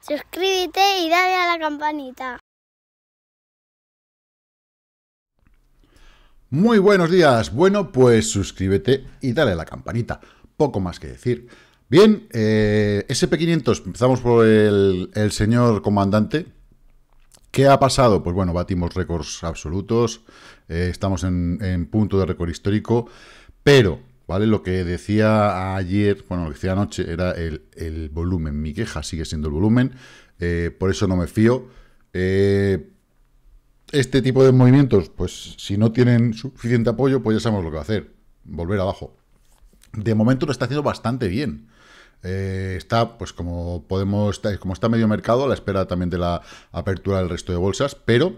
Suscríbete y dale a la campanita. Muy buenos días. Bueno, pues suscríbete y dale a la campanita. Poco más que decir. Bien, eh, SP500, empezamos por el señor comandante, ¿Qué ha pasado? Pues bueno, batimos récords absolutos, eh, estamos en, punto de récord histórico, pero, ¿vale? Lo que decía ayer, bueno, lo que decía anoche era el, volumen. Mi queja sigue siendo el volumen, eh, por eso no me fío. Eh, este tipo de movimientos, pues si no tienen suficiente apoyo, pues ya sabemos lo que va a hacer, volver abajo. De momento lo está haciendo bastante bien. Eh, está, pues como podemos, como está medio mercado, a la espera también de la apertura del resto de bolsas, pero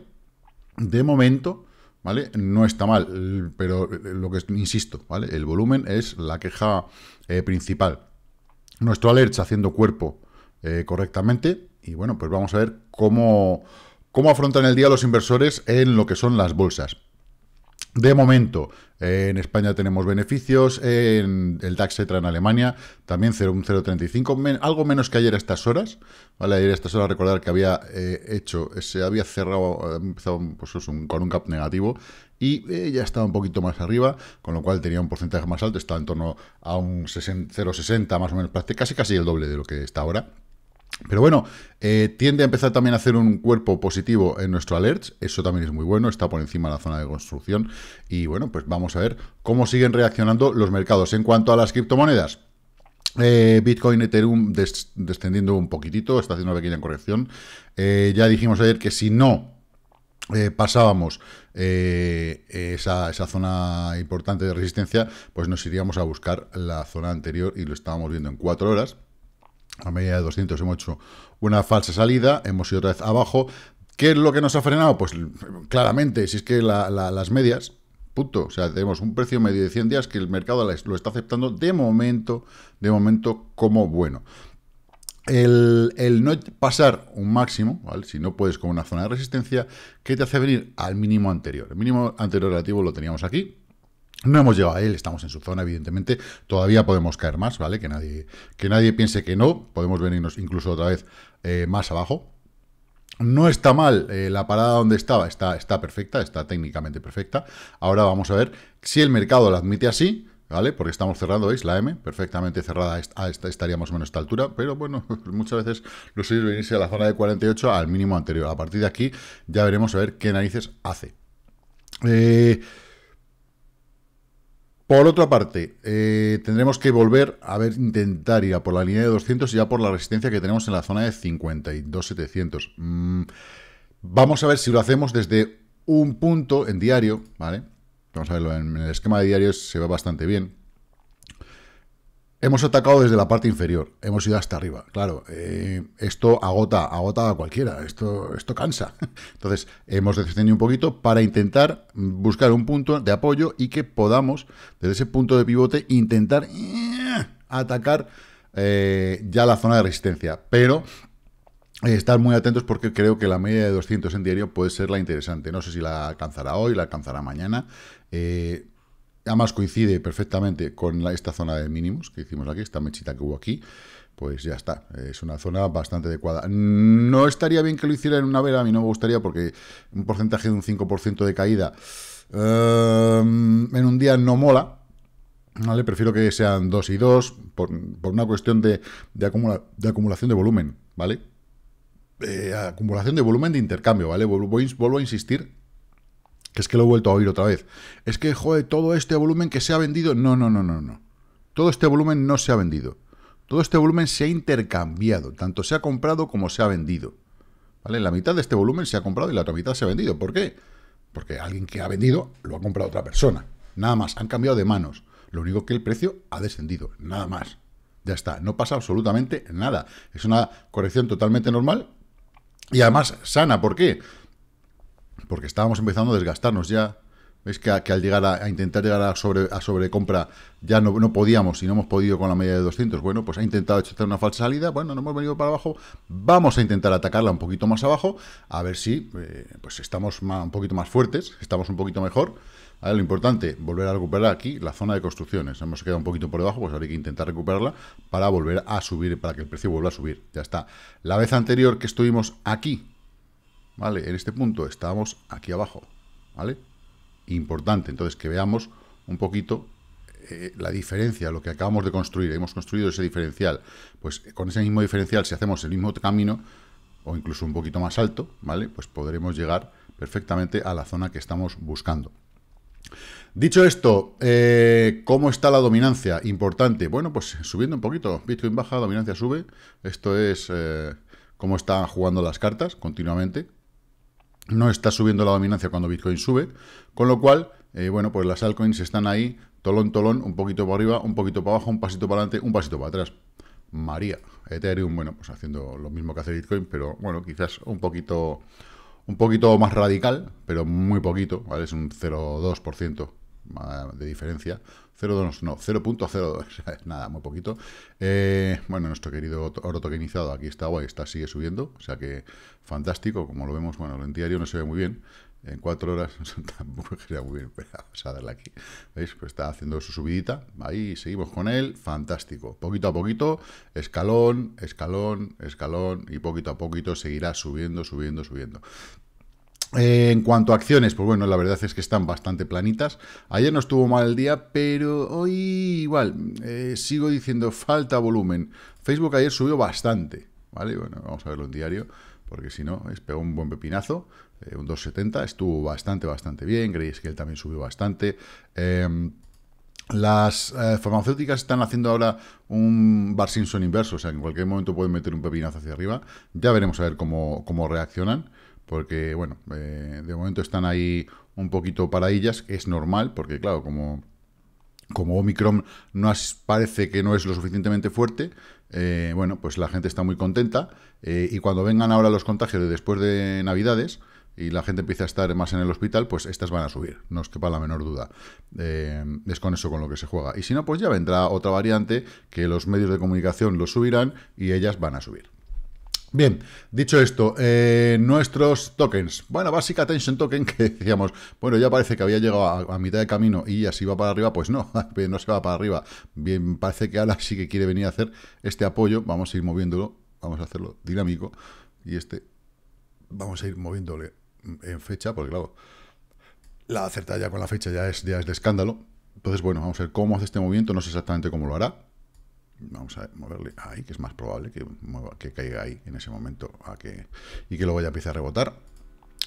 de momento, ¿vale? No está mal, pero eh, lo que insisto, ¿vale? El volumen es la queja eh, principal. Nuestro alerta haciendo cuerpo correctamente y bueno, pues vamos a ver cómo, cómo afrontan el día los inversores en lo que son las bolsas. De momento, eh, en España tenemos beneficios, en el DAX en Alemania, también 0,35, algo menos que ayer a estas horas. Vale, ayer a estas horas recordar que había eh, hecho, se había cerrado, eh, empezado pues con un cap negativo y ya estaba un poquito más arriba, con lo cual tenía un porcentaje más alto, estaba en torno a un 0,60 más o menos, casi casi el doble de lo que está ahora. Pero bueno, eh, tiende a empezar también a hacer un cuerpo positivo en nuestro alert, eso también es muy bueno, está por encima de la zona de construcción y bueno, pues vamos a ver cómo siguen reaccionando los mercados. En cuanto a las criptomonedas, eh, Bitcoin, Ethereum descendiendo un poquitito, está haciendo una pequeña corrección. Eh, ya dijimos ayer que si no pasábamos esa, esa, zona importante de resistencia, pues nos iríamos a buscar la zona anterior y lo estábamos viendo en cuatro horas a media de 200 hemos hecho una falsa salida, hemos ido otra vez abajo. ¿Qué es lo que nos ha frenado? Pues claramente, si es que las medias, punto. O sea, tenemos un precio medio de 100 días que el mercado lo está aceptando de momento, de momento como bueno. El, no pasar un máximo, si no puedes con una zona de resistencia, ¿qué te hace venir al mínimo anterior. El mínimo anterior relativo lo teníamos aquí, no hemos llegado a él, estamos en su zona, evidentemente. Todavía podemos caer más, ¿vale? Que nadie, que nadie piense que no. Podemos venirnos incluso otra vez eh, más abajo. No está mal eh, la parada donde estaba, está, está perfecta, está técnicamente perfecta. Ahora vamos a ver si el mercado la admite así, ¿vale? Porque estamos cerrando, ¿veis? La M, perfectamente cerrada, Estaríamos esta, menos esta altura, pero bueno, muchas veces los sirve venirse a la zona de 48 al mínimo anterior. A partir de aquí ya veremos a ver qué narices hace. Eh, por otra parte, eh, tendremos que volver a ver, intentar ir por la línea de 200 y ya por la resistencia que tenemos en la zona de 52,700. Mm, vamos a ver si lo hacemos desde un punto en diario, ¿vale? Vamos a verlo en el esquema de diarios, se ve bastante bien. Hemos atacado desde la parte inferior, hemos ido hasta arriba. Claro, eh, esto agota, agota a cualquiera, esto, esto cansa. Entonces, hemos descendido un poquito para intentar buscar un punto de apoyo y que podamos, desde ese punto de pivote, intentar eh, atacar eh, ya la zona de resistencia. Pero estar muy atentos porque creo que la media de 200 en diario puede ser la interesante. No sé si la alcanzará hoy, la alcanzará mañana. Además coincide perfectamente con esta zona de mínimos que hicimos aquí, esta mechita que hubo aquí. Pues ya está, es una zona bastante adecuada. No estaría bien que lo hiciera en una vela, a mí no me gustaría porque un porcentaje de un 5% de caída em, en un día no mola, ¿vale? Prefiero que sean 2 y 2 por, una cuestión de, de, acumulación de volumen, ¿vale? Eh, acumulación de volumen de intercambio, ¿vale? Vuelvo, a insistir que es que lo he vuelto a oír otra vez. Es que, joder, todo este volumen que se ha vendido, no, no, no, no, no. Todo este volumen no se ha vendido. Todo este volumen se ha intercambiado, tanto se ha comprado como se ha vendido. ¿Vale? La mitad de este volumen se ha comprado y la otra mitad se ha vendido. ¿Por qué? Porque alguien que ha vendido lo ha comprado otra persona. Nada más, han cambiado de manos. Lo único que el precio ha descendido, nada más. Ya está, no pasa absolutamente nada. Es una corrección totalmente normal y además sana. ¿Por qué? porque estábamos empezando a desgastarnos ya. ¿Veis que, al llegar a, intentar llegar a, sobre, sobrecompra ya no, podíamos y no hemos podido con la media de 200? Bueno, pues ha intentado echar una falsa salida. Bueno, no hemos venido para abajo. Vamos a intentar atacarla un poquito más abajo. A ver si eh, pues estamos un poquito más fuertes, estamos un poquito mejor. Ahora lo importante, volver a recuperar aquí la zona de construcciones. Hemos quedado un poquito por debajo, pues habría que intentar recuperarla para volver a subir, para que el precio vuelva a subir. Ya está. La vez anterior que estuvimos aquí, ¿vale? En este punto estábamos aquí abajo, ¿vale? Importante, entonces que veamos un poquito eh, la diferencia, lo que acabamos de construir, hemos construido ese diferencial. Pues con ese mismo diferencial, si hacemos el mismo camino, o incluso un poquito más alto, ¿vale? Pues podremos llegar perfectamente a la zona que estamos buscando. Dicho esto, eh, ¿cómo está la dominancia? Importante. Bueno, pues subiendo un poquito. Bitcoin baja, dominancia sube. Esto es eh, cómo están jugando las cartas continuamente no está subiendo la dominancia cuando Bitcoin sube, con lo cual, eh, bueno, pues las altcoins están ahí, tolón, tolón, un poquito para arriba, un poquito para abajo, un pasito para adelante, un pasito para atrás. María, Ethereum, bueno, pues haciendo lo mismo que hace Bitcoin, pero bueno, quizás un poquito, un poquito más radical, pero muy poquito, ¿vale? Es un 0,2% de diferencia. 0,2, no, 0.02, nada, muy poquito. Eh, bueno, nuestro querido oro tokenizado aquí está guay, está, sigue subiendo, o sea que fantástico, como lo vemos, bueno, en diario no se ve muy bien, en cuatro horas tampoco sería muy bien, pero vamos a darle aquí, ¿veis? Pues está haciendo su subidita, ahí seguimos con él, fantástico, poquito a poquito, escalón, escalón, escalón, y poquito a poquito seguirá subiendo, subiendo, subiendo. Eh, en cuanto a acciones, pues bueno, la verdad es que están bastante planitas. Ayer no estuvo mal el día, pero hoy igual, eh, sigo diciendo falta volumen. Facebook ayer subió bastante, ¿vale? Bueno, vamos a verlo en diario, porque si no, es pegó un buen pepinazo, eh, un 2,70, estuvo bastante, bastante bien, creéis que él también subió bastante. Em, las farmacéuticas están haciendo ahora un Bar Simpson inverso, o sea, en cualquier momento pueden meter un pepinazo hacia arriba. Ya veremos a ver cómo, cómo reaccionan porque bueno, eh, de momento están ahí un poquito para que es normal, porque claro, como, como Omicron no parece que no es lo suficientemente fuerte, eh, bueno, pues la gente está muy contenta, eh, y cuando vengan ahora los contagios después de Navidades, y la gente empieza a estar más en el hospital, pues estas van a subir, no que quepa la menor duda. es con eso con lo que se juega. Y si no, pues ya vendrá otra variante que los medios de comunicación lo subirán y ellas van a subir. Bien, dicho esto, eh, nuestros tokens. Bueno, Basic Attention Token, que decíamos, bueno, ya parece que había llegado a, mitad de camino y así va para arriba, pues no, no se va para arriba. Bien, parece que ahora sí que quiere venir a hacer este apoyo, vamos a ir moviéndolo, vamos a hacerlo dinámico, y este, vamos a ir moviéndole en fecha, porque claro, la acertada ya con la fecha ya es, ya es de escándalo. Entonces, bueno, vamos a ver cómo hace este movimiento, no sé exactamente cómo lo hará, vamos a moverle ahí, que es más probable que, que caiga ahí en ese momento a que, y que lo vaya a empezar a rebotar.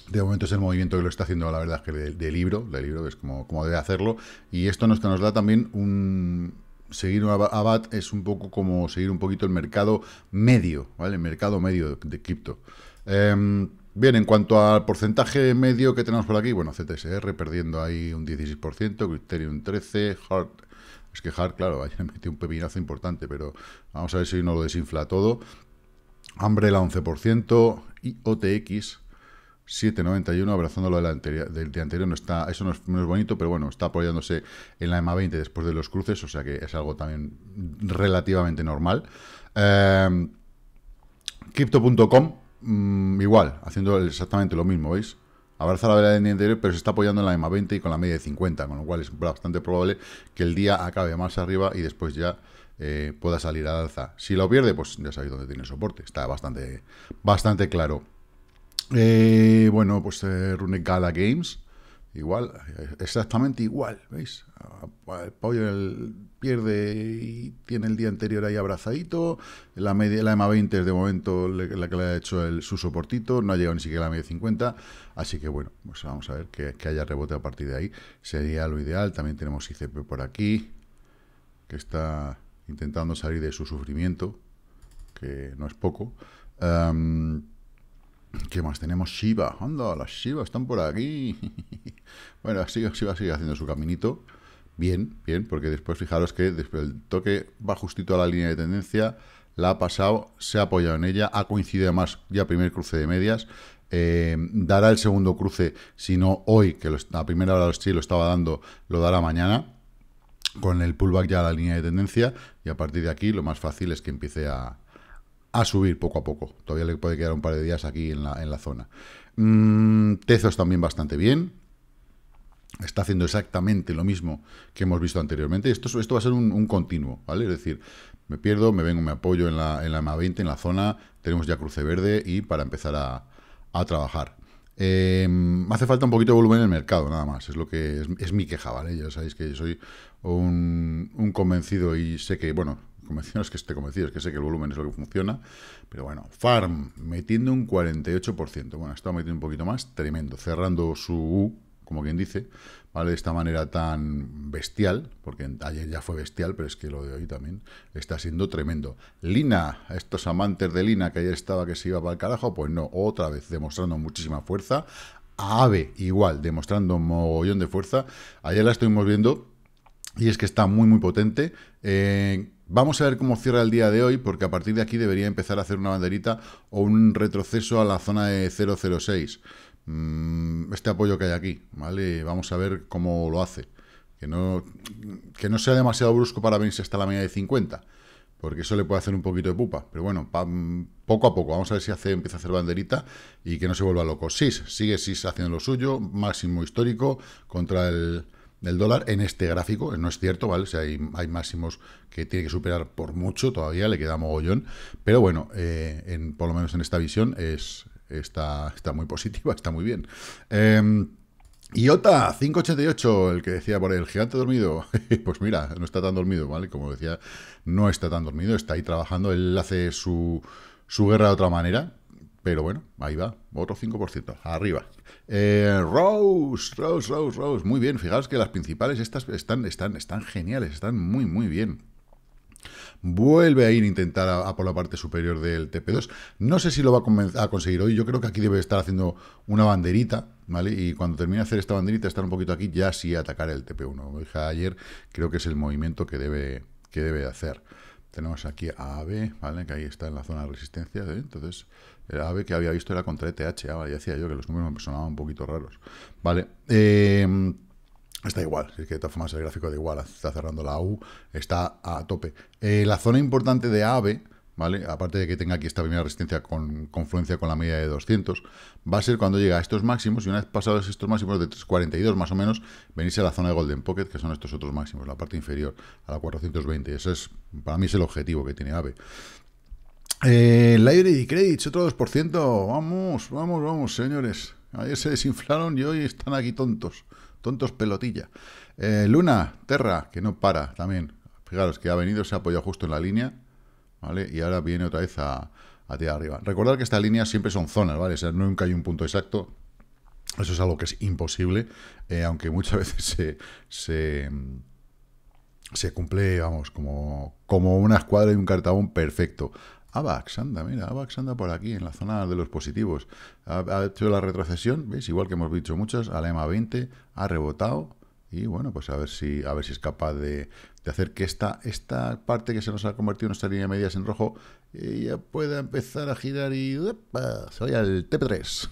De momento es el movimiento que lo está haciendo, la verdad, que de, de libro, de libro, es como, como debe hacerlo. Y esto nos, nos da también un, seguir a BAT es un poco como seguir un poquito el mercado medio, ¿vale? El mercado medio de, cripto. Em, bien, en cuanto al porcentaje medio que tenemos por aquí, bueno, CTSR perdiendo ahí un 16%, Criterium 13%, Hard es que claro, ayer metió un pepinazo importante, pero vamos a ver si no lo desinfla todo. la 11% y OTX 7.91, abrazándolo de la del día anterior, no está, eso no es, bonito, pero bueno, está apoyándose en la EMA 20 después de los cruces, o sea que es algo también relativamente normal. Em, Crypto.com, mm, igual, haciendo exactamente lo mismo, ¿veis? abraza la vela del anterior, pero se está apoyando en la EMA 20 y con la media de 50, con lo cual es bastante probable que el día acabe más arriba y después ya eh, pueda salir al alza. Si lo pierde, pues ya sabéis dónde tiene el soporte, está bastante, bastante claro. Eh, bueno, pues eh, Rune Gala Games, igual, eh, exactamente igual, ¿veis? el pollo pierde y tiene el día anterior ahí abrazadito. La, media, la EMA20 es de momento la que le ha hecho el, su soportito, no ha llegado ni siquiera la media 50. Así que bueno, pues vamos a ver que, haya rebote a partir de ahí. Sería lo ideal. También tenemos ICP por aquí, que está intentando salir de su sufrimiento, que no es poco. ¿Qué más tenemos? Shiva. Anda, las Shiva están por aquí. bueno, Shiva sigue haciendo su caminito. Bien, bien, porque después fijaros que después el toque va justito a la línea de tendencia, la ha pasado, se ha apoyado en ella, ha coincidido además ya primer cruce de medias, eh, dará el segundo cruce, si no hoy, que la primera hora sí lo estaba dando, lo dará mañana, con el pullback ya a la línea de tendencia, y a partir de aquí lo más fácil es que empiece a, subir poco a poco. Todavía le puede quedar un par de días aquí en la, en la zona. Mm, tezos también bastante bien, está haciendo exactamente lo mismo que hemos visto anteriormente. Esto, esto va a ser un, continuo, ¿vale? Es decir, me pierdo, me vengo, me apoyo en la, en la MA20, en la zona, tenemos ya cruce verde y para empezar a, trabajar. Em, hace falta un poquito de volumen en el mercado, nada más. Es lo que es, mi queja, ¿vale? Ya sabéis que yo soy un, convencido y sé que, bueno, convencido es que esté convencido, es que sé que el volumen es lo que funciona. Pero bueno, Farm metiendo un 48%. Bueno, está metiendo un poquito más, tremendo. Cerrando su U como quien dice, ¿vale? De esta manera tan bestial, porque ayer ya fue bestial, pero es que lo de hoy también está siendo tremendo. Lina, estos amantes de Lina que ayer estaba que se iba para el carajo, pues no, otra vez demostrando muchísima fuerza. Ave, igual, demostrando un mogollón de fuerza. Ayer la estuvimos viendo y es que está muy, muy potente. Eh, vamos a ver cómo cierra el día de hoy, porque a partir de aquí debería empezar a hacer una banderita o un retroceso a la zona de 006. Mm, este apoyo que hay aquí, ¿vale? Vamos a ver cómo lo hace. Que no, que no sea demasiado brusco para venirse hasta la media de 50, porque eso le puede hacer un poquito de pupa. Pero bueno, mm, poco a poco, vamos a ver si hace, empieza a hacer banderita y que no se vuelva loco. SIS, sigue SIS haciendo lo suyo, máximo histórico contra el, dólar en este gráfico, no es cierto, ¿vale? O sea, hay, hay, máximos que tiene que superar por mucho todavía, le queda mogollón, pero bueno, eh, en, por lo menos en esta visión es, Está, está muy positiva, está muy bien. Eh, IOTA 588, el que decía por el gigante dormido. pues mira, no está tan dormido, ¿vale? Como decía, no está tan dormido, está ahí trabajando, él hace su, su guerra de otra manera, pero bueno, ahí va, otro 5%, arriba. Eh, Rose, Rose, Rose, Rose, muy bien, fijaos que las principales estas están, están, están geniales, están muy, muy bien. Vuelve a ir a intentar a, por la parte superior del TP2. No sé si lo va a, conseguir hoy. Yo creo que aquí debe estar haciendo una banderita, ¿vale? Y cuando termine de hacer esta banderita, estar un poquito aquí, ya sí atacar el TP1. Como dije ayer, creo que es el movimiento que debe, que debe hacer. Tenemos aquí a AB, ¿vale? Que ahí está en la zona de resistencia. ¿eh? Entonces, el AB que había visto era contra ETH. y ah, ya decía yo que los números me sonaban un poquito raros. Vale. Eh, Está igual, es que de todas formas el gráfico da igual, está cerrando la U, está a tope. Eh, la zona importante de AVE, ¿vale? Aparte de que tenga aquí esta primera resistencia con confluencia con la media de 200, va a ser cuando llega a estos máximos y una vez pasados estos máximos de 342 más o menos, venirse a la zona de Golden Pocket, que son estos otros máximos, la parte inferior, a la 420. Eso es, para mí es el objetivo que tiene AVE. Eh, Library Credits, otro 2%. Vamos, vamos, vamos, señores. Ayer se desinflaron y hoy están aquí tontos tontos pelotilla. Eh, Luna, Terra, que no para también. Fijaros que ha venido, se ha apoyado justo en la línea, ¿vale? Y ahora viene otra vez a, tirar arriba. Recordad que estas líneas siempre son zonas, ¿vale? O sea, nunca hay un punto exacto. Eso es algo que es imposible, eh, aunque muchas veces se, se, cumple, vamos, como, como una escuadra y un cartabón perfecto. AVAX, anda, mira, AVAX anda por aquí, en la zona de los positivos. Ha, hecho la retrocesión, ¿veis? Igual que hemos dicho muchos, a la 20, ha rebotado, y bueno, pues a ver si, a ver si es capaz de, hacer que esta, esta parte que se nos ha convertido en esta línea de medias en rojo ya pueda empezar a girar y se vaya al TP3.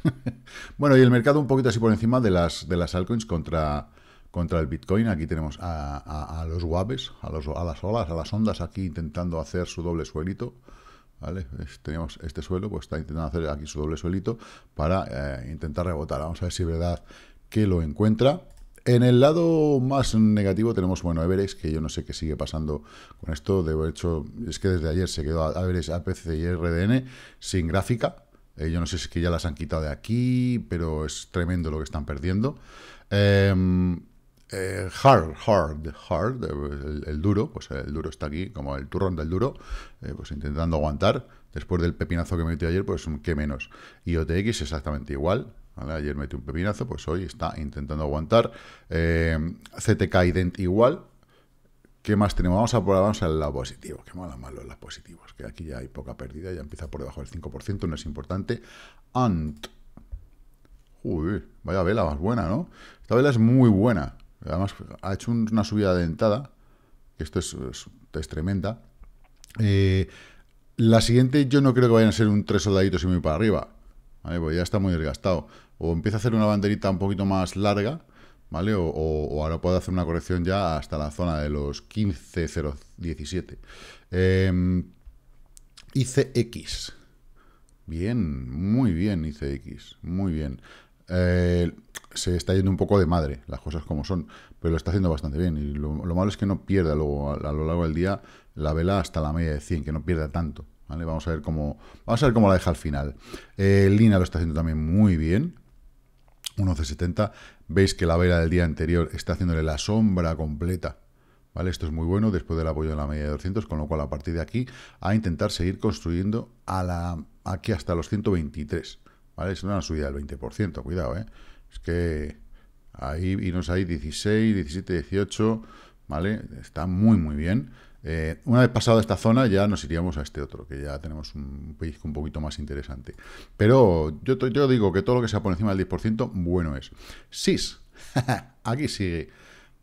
bueno, y el mercado un poquito así por encima de las, de las altcoins contra, contra el Bitcoin. Aquí tenemos a, los guaves, a, a las olas, a las ondas aquí intentando hacer su doble suelito. ¿Vale? teníamos este suelo, pues está intentando hacer aquí su doble suelito para eh, intentar rebotar. Vamos a ver si es verdad que lo encuentra. En el lado más negativo tenemos, bueno, Everest, que yo no sé qué sigue pasando con esto. De hecho, es que desde ayer se quedó Everest, APC y RDN sin gráfica. Eh, yo no sé si es que ya las han quitado de aquí, pero es tremendo lo que están perdiendo. Eh, eh, hard, hard, hard, eh, el, duro, pues eh, el duro está aquí, como el turrón del duro, pues intentando aguantar. Después del pepinazo que metió ayer, pues qué menos. IOTX exactamente igual. Ayer metió un pepinazo, pues hoy está intentando aguantar. CTK ident igual. ¿Qué más tenemos? Vamos a por vamos al lado positivo. Qué mala malo las positivos. Que aquí ya hay poca pérdida, ya empieza por debajo del 5%, no es importante. ANT. Uy, vaya vela más buena, ¿no? Esta vela es muy buena. Además, ha hecho una subida dentada, que esto es, tremenda. Eh, la siguiente yo no creo que vayan a ser un tres soldaditos y muy para arriba, Porque ya está muy desgastado. O empieza a hacer una banderita un poquito más larga, ¿vale? O, ahora puede hacer una corrección ya hasta la zona de los 15.017. hice ICX. Bien, muy bien ICX, muy bien. Eh, se está yendo un poco de madre, las cosas como son, pero lo está haciendo bastante bien. Y lo, malo es que no pierda luego a, lo largo del día la vela hasta la media de 100, que no pierda tanto. ¿vale? Vamos, a ver cómo, vamos a ver cómo la deja al final. Eh, Lina lo está haciendo también muy bien. un 1170 veis que la vela del día anterior está haciéndole la sombra completa ¿Vale? Esto es muy bueno después del apoyo de la media de 200, con lo cual a partir de aquí a intentar seguir construyendo a la, aquí hasta los 123. ¿vale? Es una subida del 20%, cuidado, ¿eh? Es que ahí nos hay 16, 17, 18, ¿vale? Está muy, muy bien. Eh, una vez pasado esta zona ya nos iríamos a este otro, que ya tenemos un pellizco un poquito más interesante. Pero yo, yo digo que todo lo que sea por encima del 10%, bueno es. SIS, aquí sigue.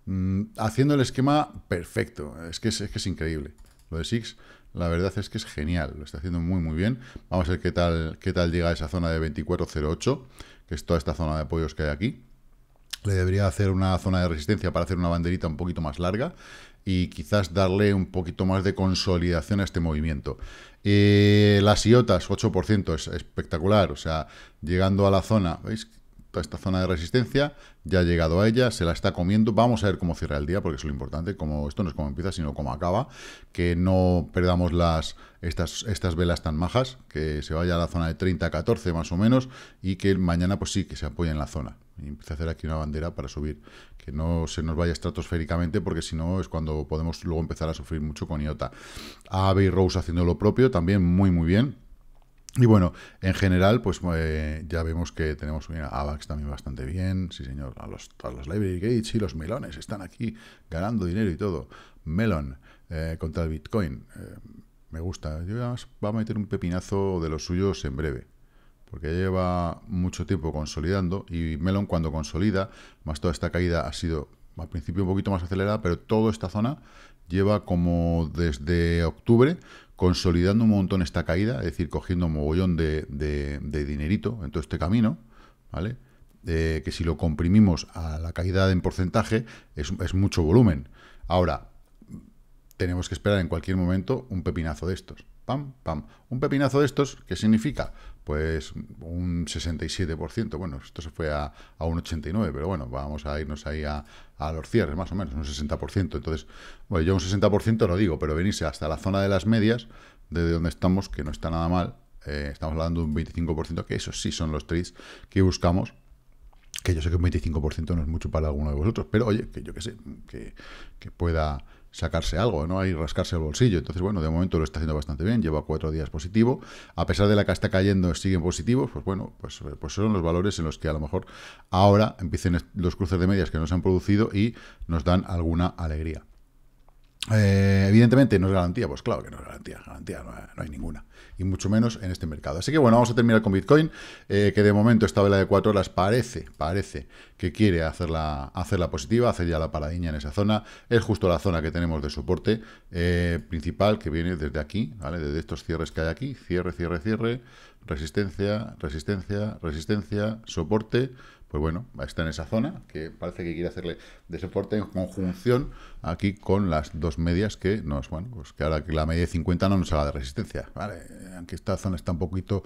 Mm, haciendo el esquema perfecto, es que es, que es increíble. Lo de SIS la verdad es que es genial, lo está haciendo muy muy bien. Vamos a ver qué tal, qué tal llega a esa zona de 2408, que es toda esta zona de apoyos que hay aquí. Le debería hacer una zona de resistencia para hacer una banderita un poquito más larga y quizás darle un poquito más de consolidación a este movimiento. Eh, las IOTAS, 8%, es espectacular, o sea, llegando a la zona, ¿veis? esta zona de resistencia, ya ha llegado a ella, se la está comiendo, vamos a ver cómo cierra el día, porque es lo importante, como esto no es como empieza, sino como acaba, que no perdamos las, estas, estas velas tan majas, que se vaya a la zona de 30 14 más o menos, y que mañana pues sí, que se apoye en la zona, y empiece a hacer aquí una bandera para subir, que no se nos vaya estratosféricamente, porque si no es cuando podemos luego empezar a sufrir mucho con IOTA. y Rose haciendo lo propio, también muy muy bien, y bueno, en general, pues eh, ya vemos que tenemos una AVAX también bastante bien. Sí, señor, a los, Library Gates y los melones están aquí ganando dinero y todo. Melon eh, contra el Bitcoin. Eh, me gusta. Yo además va a meter un pepinazo de los suyos en breve. Porque lleva mucho tiempo consolidando. Y Melon cuando consolida, más toda esta caída ha sido al principio un poquito más acelerada, pero toda esta zona lleva como desde octubre consolidando un montón esta caída, es decir, cogiendo un mogollón de, dinerito en todo este camino, ¿vale? Eh, que si lo comprimimos a la caída en porcentaje, es, mucho volumen. Ahora, tenemos que esperar en cualquier momento un pepinazo de estos pam, pam. Un pepinazo de estos, ¿qué significa? Pues un 67%. Bueno, esto se fue a, un 89%, pero bueno, vamos a irnos ahí a, los cierres, más o menos, un 60%. Entonces, bueno, yo un 60% lo digo, pero venirse hasta la zona de las medias, desde donde estamos, que no está nada mal, eh, estamos hablando de un 25%, que esos sí son los trades que buscamos, que yo sé que un 25% no es mucho para alguno de vosotros, pero oye, que yo qué sé, que pueda sacarse algo, ¿no? Ahí rascarse el bolsillo. Entonces, bueno, de momento lo está haciendo bastante bien, lleva cuatro días positivo. A pesar de la que está cayendo, siguen positivos, pues bueno, pues, pues son los valores en los que a lo mejor ahora empiecen los cruces de medias que nos han producido y nos dan alguna alegría. Eh, evidentemente no es garantía, pues claro que no es garantía, garantía no, hay ninguna, y mucho menos en este mercado. Así que bueno, vamos a terminar con Bitcoin, eh, que de momento esta vela de 4 horas parece, parece que quiere hacerla, hacerla positiva, hacer ya la paradiña en esa zona, es justo la zona que tenemos de soporte eh, principal que viene desde aquí, ¿vale? Desde estos cierres que hay aquí, cierre, cierre, cierre, resistencia, resistencia, resistencia, soporte, pues bueno, está en esa zona que parece que quiere hacerle de soporte en conjunción aquí con las dos medias que nos, bueno, pues que ahora que la media de 50 no nos haga de resistencia, ¿vale? Aunque esta zona está un poquito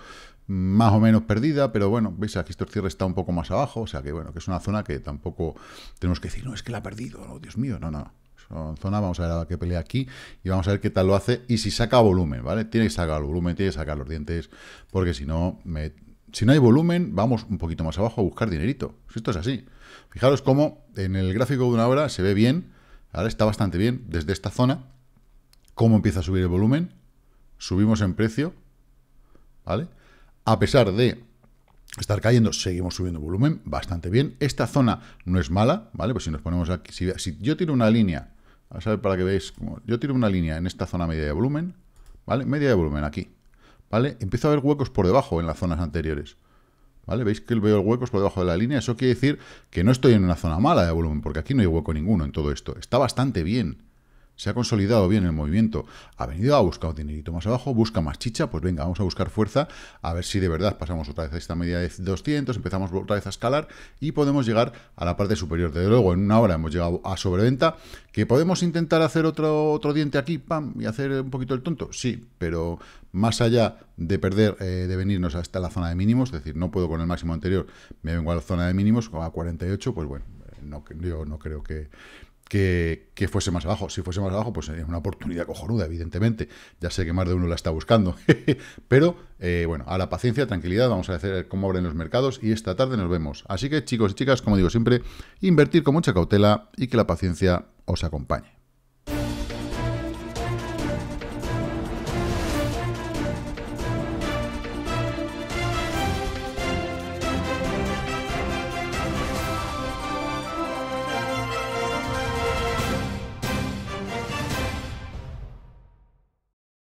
más o menos perdida, pero bueno, veis, aquí este cierre está un poco más abajo, o sea que bueno, que es una zona que tampoco tenemos que decir, no, es que la ha perdido, oh, Dios mío, no, no, son zona, vamos a ver a qué pelea aquí y vamos a ver qué tal lo hace y si saca volumen, ¿vale? Tiene que sacar volumen, tiene que sacar los dientes, porque si no, me si no hay volumen, vamos un poquito más abajo a buscar dinerito. Esto es así. Fijaros cómo en el gráfico de una hora se ve bien, ahora está bastante bien, desde esta zona, cómo empieza a subir el volumen, subimos en precio, ¿vale? A pesar de estar cayendo, seguimos subiendo volumen, bastante bien. Esta zona no es mala, ¿vale? Pues si nos ponemos aquí, si, yo tiro una línea, a saber para que veáis, como, yo tiro una línea en esta zona media de volumen, ¿vale? Media de volumen aquí, ¿vale? Empiezo a ver huecos por debajo en las zonas anteriores. ¿Vale? ¿Veis que veo huecos por debajo de la línea? Eso quiere decir que no estoy en una zona mala de volumen, porque aquí no hay hueco ninguno en todo esto. Está bastante bien se ha consolidado bien el movimiento, ha venido, ha buscado dinerito más abajo, busca más chicha, pues venga, vamos a buscar fuerza, a ver si de verdad pasamos otra vez a esta media de 200, empezamos otra vez a escalar y podemos llegar a la parte superior. Desde luego, en una hora hemos llegado a sobreventa, que podemos intentar hacer otro, otro diente aquí, pam, y hacer un poquito el tonto, sí, pero más allá de perder, eh, de venirnos hasta la zona de mínimos, es decir, no puedo con el máximo anterior, me vengo a la zona de mínimos, a 48, pues bueno, yo no creo que, que, fuese más abajo. Si fuese más abajo, pues eh, es una oportunidad cojonuda, evidentemente. Ya sé que más de uno la está buscando. Pero, eh, bueno, a la paciencia, tranquilidad, vamos a ver cómo abren los mercados y esta tarde nos vemos. Así que, chicos y chicas, como digo siempre, invertir con mucha cautela y que la paciencia os acompañe.